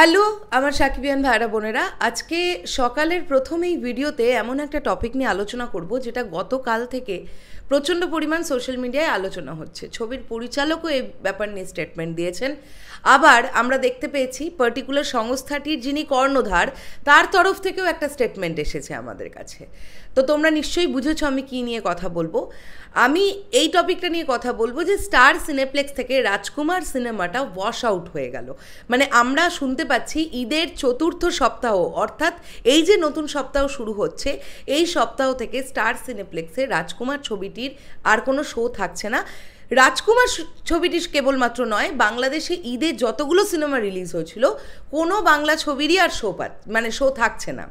hello আমার সাকিবিয়ান ভাইরা বোনেরা আজকে সকালের প্রথমেই ভিডিওতে এমন একটা টপিক নিয়ে আলোচনা করব যেটা গতকাল থেকে প্রচণ্ড পরিমাণ সোশ্যাল মিডিয়ায় আলোচনা হচ্ছে ছবির পরিচালকও এই ব্যাপার নিয়ে স্টেটমেন্ট দিয়েছেন আবার আমরা দেখতে পেয়েছি পার্টিকুলার সংস্থাটির যিনি কর্ণধার তার তরফ থেকেও একটা স্টেটমেন্ট এসেছে আমাদের কাছে তো তোমরা নিশ্চয়ই বুঝেছ আমি কী নিয়ে কথা বলবো আমি এই টপিকটা নিয়ে কথা বলবো যে স্টার সিনেপ্লেক্স থেকে রাজকুমার সিনেমাটা ওয়াশ আউট হয়ে গেল মানে আমরা শুনতে পাচ্ছি ঈদের চতুর্থ সপ্তাহ অর্থাৎ এই যে নতুন সপ্তাহ শুরু হচ্ছে এই সপ্তাহ থেকে স্টার সিনেপ্লেক্সে রাজকুমার ছবিটি ছবিটির আর কোনো শো থাকছে না রাজকুমার ছবিটি কেবলমাত্র নয় বাংলাদেশে ঈদে যতগুলো সিনেমা রিলিজ হয়েছিল কোনো বাংলা ছবিরই আর শো পা মানে শো থাকছে না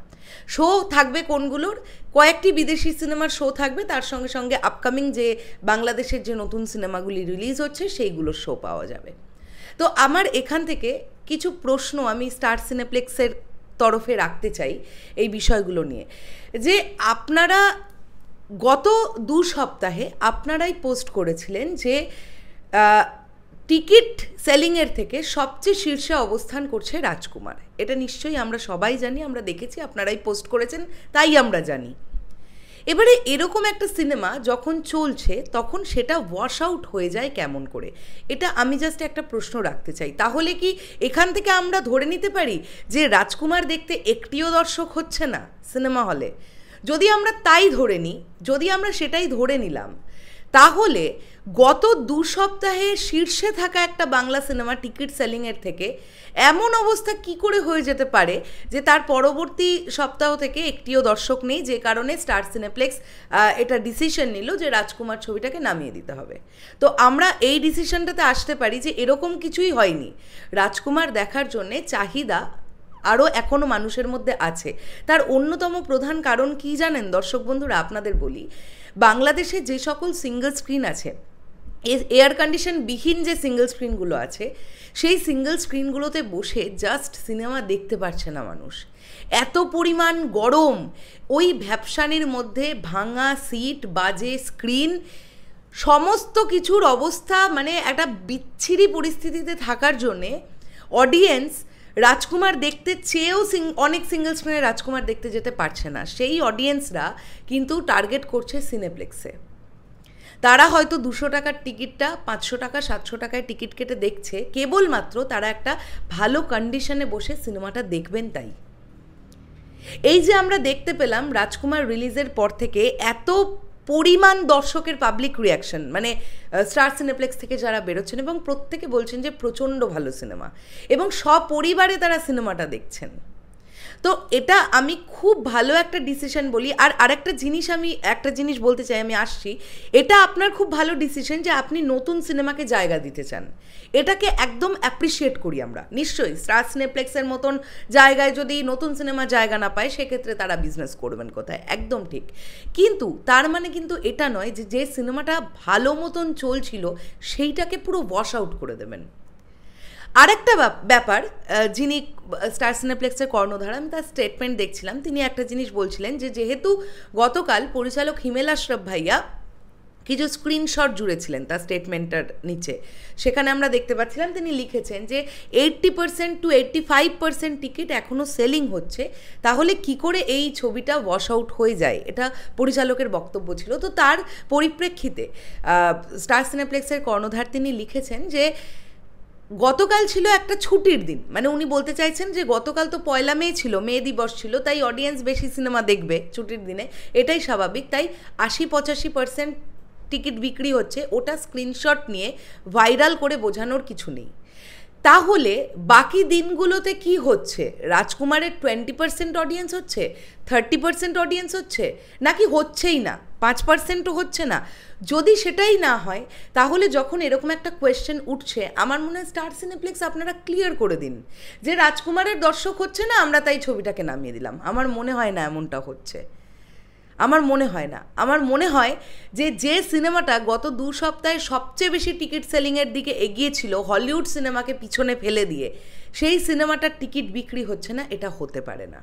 শো থাকবে কোনগুলোর কয়েকটি বিদেশি সিনেমার শো থাকবে তার সঙ্গে সঙ্গে আপকামিং যে বাংলাদেশের যে নতুন সিনেমাগুলি রিলিজ হচ্ছে সেইগুলোর শো পাওয়া যাবে তো আমার এখান থেকে কিছু প্রশ্ন আমি স্টার সিনেপ্লেক্সের তরফে রাখতে চাই এই বিষয়গুলো নিয়ে যে আপনারা গত দু সপ্তাহে আপনারাই পোস্ট করেছিলেন যে টিকিট সেলিংয়ের থেকে সবচেয়ে শীর্ষে অবস্থান করছে রাজকুমার এটা নিশ্চয়ই আমরা সবাই জানি আমরা দেখেছি আপনারাই পোস্ট করেছেন তাই আমরা জানি এবারে এরকম একটা সিনেমা যখন চলছে তখন সেটা ওয়াশ আউট হয়ে যায় কেমন করে এটা আমি জাস্ট একটা প্রশ্ন রাখতে চাই তাহলে কি এখান থেকে আমরা ধরে নিতে পারি যে রাজকুমার দেখতে একটিও দর্শক হচ্ছে না সিনেমা হলে যদি আমরা তাই ধরে নিই যদি আমরা সেটাই ধরে নিলাম তাহলে গত দু সপ্তাহে শীর্ষে থাকা একটা বাংলা সিনেমা টিকিট সেলিংয়ের থেকে এমন অবস্থা কি করে হয়ে যেতে পারে যে তার পরবর্তী সপ্তাহ থেকে একটিও দর্শক নেই যে কারণে স্টার সিনেপ্লেক্স এটা ডিসিশন নিল যে রাজকুমার ছবিটাকে নামিয়ে দিতে হবে তো আমরা এই ডিসিশনটাতে আসতে পারি যে এরকম কিছুই হয়নি রাজকুমার দেখার জন্যে চাহিদা আরও এখনও মানুষের মধ্যে আছে তার অন্যতম প্রধান কারণ কি জানেন দর্শক বন্ধুরা আপনাদের বলি বাংলাদেশে যে সকল সিঙ্গল স্ক্রিন আছে এয়ার কন্ডিশন বিহীন যে সিঙ্গল স্ক্রিনগুলো আছে সেই সিঙ্গল স্ক্রিনগুলোতে বসে জাস্ট সিনেমা দেখতে পারছে না মানুষ এত পরিমাণ গরম ওই ভ্যাপসানির মধ্যে ভাঙা সিট বাজে স্ক্রিন সমস্ত কিছুর অবস্থা মানে একটা বিচ্ছিরি পরিস্থিতিতে থাকার জন্যে অডিয়েন্স রাজকুমার দেখতে চেয়েও অনেক সিঙ্গেল স্ক্রিনে মানে রাজকুমার দেখতে যেতে পারছে না সেই অডিয়েন্সরা কিন্তু টার্গেট করছে সিনেপ্লেক্সে তারা হয়তো দুশো টাকার টিকিটটা পাঁচশো টাকা সাতশো টাকায় টিকিট কেটে দেখছে কেবলমাত্র তারা একটা ভালো কন্ডিশনে বসে সিনেমাটা দেখবেন তাই এই যে আমরা দেখতে পেলাম রাজকুমার রিলিজের পর থেকে এত পরিমাণ দর্শকের পাবলিক রিয়াকশন মানে স্টার সিনেপ্লেক্স থেকে যারা বেরোচ্ছেন এবং প্রত্যেকে বলছেন যে প্রচণ্ড ভালো সিনেমা এবং সপরিবারে তারা সিনেমাটা দেখছেন তো এটা আমি খুব ভালো একটা ডিসিশন বলি আর আরেকটা জিনিস আমি একটা জিনিস বলতে চাই আমি আসছি এটা আপনার খুব ভালো ডিসিশন যে আপনি নতুন সিনেমাকে জায়গা দিতে চান এটাকে একদম অ্যাপ্রিসিয়েট করি আমরা নিশ্চয়ই স্টার সিনেপ্লেক্সের মতন জায়গায় যদি নতুন সিনেমা জায়গা না পায় সেক্ষেত্রে তারা বিজনেস করবেন কোথায় একদম ঠিক কিন্তু তার মানে কিন্তু এটা নয় যে যে সিনেমাটা ভালো মতন চলছিল সেইটাকে পুরো ওয়াশ আউট করে দেবেন আরেকটা ব্যাপার যিনি স্টার সিনেপ্লেক্সের কর্ণধার আমি তার স্টেটমেন্ট দেখছিলাম তিনি একটা জিনিস বলছিলেন যে যেহেতু গতকাল পরিচালক হিমেল আশরফ ভাইয়া কিছু স্ক্রিনশট জুড়েছিলেন তার স্টেটমেন্টটার নিচে সেখানে আমরা দেখতে পাচ্ছিলাম তিনি লিখেছেন যে eighty percent to eighty five percent ticket এখনও সেলিং হচ্ছে তাহলে কি করে এই ছবিটা ওয়াশ আউট হয়ে যায় এটা পরিচালকের বক্তব্য ছিল তো তার পরিপ্রেক্ষিতে স্টার সিনেপ্লেক্সের কর্ণধার তিনি লিখেছেন যে গতকাল ছিল একটা ছুটির দিন মানে উনি বলতে চাইছেন যে গতকাল তো পয়লা মে ছিল মে দিবস ছিল তাই অডিয়েন্স বেশি সিনেমা দেখবে ছুটির দিনে এটাই স্বাভাবিক তাই আশি পঁচাশি পার্সেন্ট টিকিট বিক্রি হচ্ছে ওটা স্ক্রিনশট নিয়ে ভাইরাল করে বোঝানোর কিছু নেই তাহলে বাকি দিনগুলোতে কি হচ্ছে রাজকুমারের টোয়েন্টি পার্সেন্ট অডিয়েন্স হচ্ছে থার্টি পার্সেন্ট অডিয়েন্স হচ্ছে নাকি হচ্ছেই না পাঁচ পার্সেন্টও হচ্ছে না যদি সেটাই না হয় তাহলে যখন এরকম একটা কোয়েশ্চেন উঠছে আমার মনে হয় স্টার সিনেপ্লেক্স আপনারা ক্লিয়ার করে দিন যে রাজকুমারের দর্শক হচ্ছে না আমরা তাই ছবিটাকে নামিয়ে দিলাম আমার মনে হয় না এমনটা হচ্ছে আমার মনে হয় না আমার মনে হয় যে যে সিনেমাটা গত দু সপ্তাহে সবচেয়ে বেশি টিকিট সেলিংয়ের দিকে এগিয়েছিল হলিউড সিনেমাকে পিছনে ফেলে দিয়ে সেই সিনেমাটার টিকিট বিক্রি হচ্ছে না এটা হতে পারে না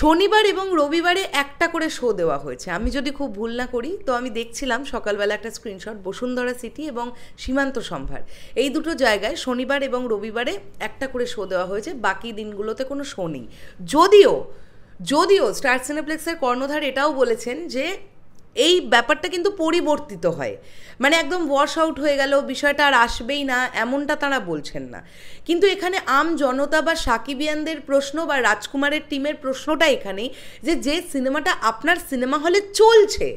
শনিবার এবং রবিবারে একটা করে শো দেওয়া হয়েছে আমি যদি খুব ভুল না করি তো আমি দেখছিলাম সকালবেলা একটা স্ক্রিনশট বসুন্ধরা সিটি এবং সীমান্ত সম্ভার এই দুটো জায়গায় শনিবার এবং রবিবারে একটা করে শো দেওয়া হয়েছে বাকি দিনগুলোতে কোনো শো নেই যদিও যদিও স্টার সিনেপ্লেক্সের কর্ণধার এটাও বলেছেন যে এই ব্যাপারটা কিন্তু পরিবর্তিত হয় মানে একদম ওয়াশ আউট হয়ে গেল বিষয়টা আর আসবেই না এমনটা তারা বলছেন না কিন্তু এখানে আম জনতা বা সাকিবিয়ানদের প্রশ্ন বা রাজকুমারের টিমের প্রশ্নটা এখানেই যে যে সিনেমাটা আপনার সিনেমা হলে চলছে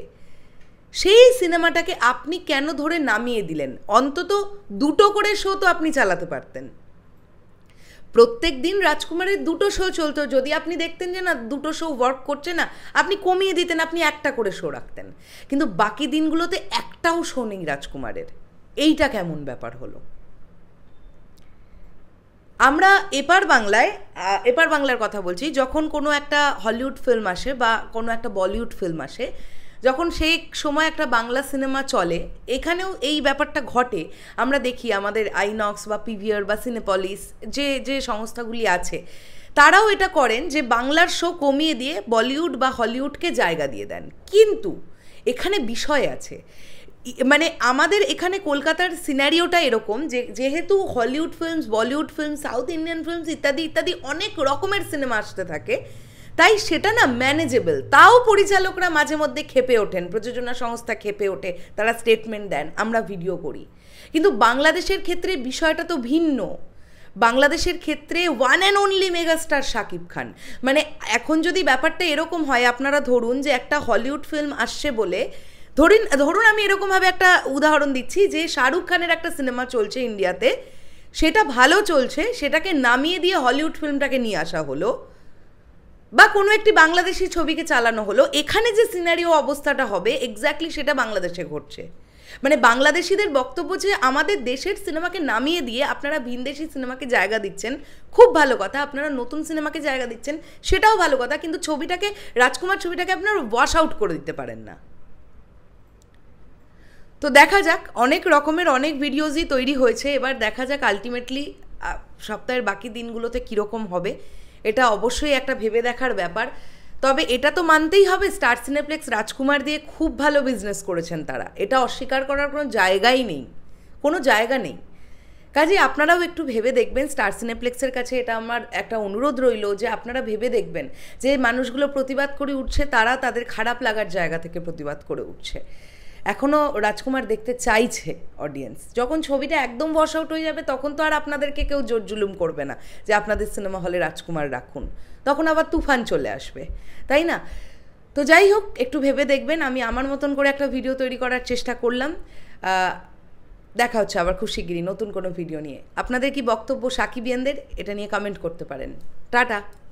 সেই সিনেমাটাকে আপনি কেন ধরে নামিয়ে দিলেন অন্তত দুটো করে শো তো আপনি চালাতে পারতেন প্রত্যেক দিন রাজকুমারের দুটো শো চলতো যদি আপনি দেখতেন যে না দুটো শো ওয়ার্ক করছে না আপনি কমিয়ে দিতেন আপনি একটা করে শো রাখতেন কিন্তু বাকি দিনগুলোতে একটাও শো নেই রাজকুমারের এইটা কেমন ব্যাপার হলো আমরা এপার বাংলায় এপার বাংলার কথা বলছি যখন কোনো একটা হলিউড ফিল্ম আসে বা কোনো একটা বলিউড ফিল্ম আসে যখন সেই সময় একটা বাংলা সিনেমা চলে এখানেও এই ব্যাপারটা ঘটে আমরা দেখি আমাদের আইনক্স বা পিভিয়ার বা সিনেপলিস যে যে সংস্থাগুলি আছে তারাও এটা করেন যে বাংলার শো কমিয়ে দিয়ে বলিউড বা হলিউডকে জায়গা দিয়ে দেন কিন্তু এখানে বিষয় আছে মানে আমাদের এখানে কলকাতার সিনারিওটা এরকম যে যেহেতু Hollywood films Bollywood film South Indian films ইত্যাদি ইত্যাদি অনেক রকমের সিনেমা আসতে থাকে তাই সেটা না ম্যানেজেবল তাও পরিচালকরা মাঝে মধ্যে খেপে ওঠেন প্রযোজনা সংস্থা খেপে ওঠে তারা স্টেটমেন্ট দেন আমরা ভিডিও করি কিন্তু বাংলাদেশের ক্ষেত্রে বিষয়টা তো ভিন্ন বাংলাদেশের ক্ষেত্রে one and only megastar Shakib Khan মানে এখন যদি ব্যাপারটা এরকম হয় আপনারা ধরুন যে একটা হলিউড ফিল্ম আসছে বলে ধরিন ধরুন আমি এরকমভাবে একটা উদাহরণ দিচ্ছি যে শাহরুখ খানের একটা সিনেমা চলছে ইন্ডিয়াতে সেটা ভালো চলছে সেটাকে নামিয়ে দিয়ে হলিউড ফিল্মটাকে নিয়ে আসা হলো বা কোনো একটি বাংলাদেশি ছবিকে চালানো হলো এখানে যে সিনারিও অবস্থাটা হবে এক্স্যাক্টলি সেটা বাংলাদেশে ঘটছে মানে বাংলাদেশিদের বক্তব্য যে আমাদের দেশের সিনেমাকে নামিয়ে দিয়ে আপনারা ভিনদেশি সিনেমাকে জায়গা দিচ্ছেন খুব ভালো কথা আপনারা নতুন সিনেমাকে জায়গা দিচ্ছেন সেটাও ভালো কথা কিন্তু ছবিটাকে রাজকুমার ছবিটাকে আপনারা ওয়াশ আউট করে দিতে পারেন না তো দেখা যাক অনেক রকমের অনেক ভিডিওজই তৈরি হয়েছে এবার দেখা যাক আলটিমেটলি সপ্তাহের বাকি দিনগুলোতে কীরকম হবে এটা অবশ্যই একটা ভেবে দেখার ব্যাপার তবে এটা তো মানতেই হবে স্টার সিনেপ্লেক্স রাজকুমার দিয়ে খুব ভালো বিজনেস করেছেন তারা এটা অস্বীকার করার কোনো জায়গাই নেই কোনো জায়গা নেই কাজে আপনারাও একটু ভেবে দেখবেন স্টার সিনেপ্লেক্সের কাছে এটা আমার একটা অনুরোধ রইল যে আপনারা ভেবে দেখবেন যে মানুষগুলো প্রতিবাদ করে উঠছে তারা তাদের খারাপ লাগার জায়গা থেকে প্রতিবাদ করে উঠছে এখনও রাজকুমার দেখতে চাইছে অডিয়েন্স যখন ছবিটা একদম ওয়াশ আউট হয়ে যাবে তখন তো আর আপনাদেরকে কেউ জোর জুলুম করবে না যে আপনাদের সিনেমা হলে রাজকুমার রাখুন তখন আবার তুফান চলে আসবে তাই না তো যাই হোক একটু ভেবে দেখবেন আমি আমার মতন করে একটা ভিডিও তৈরি করার চেষ্টা করলাম দেখা হচ্ছে আবার খুব শিগগিরই নতুন কোনো ভিডিও নিয়ে আপনাদের কি বক্তব্য সাকিবিয়ানদের এটা নিয়ে কমেন্ট করতে পারেন টাটা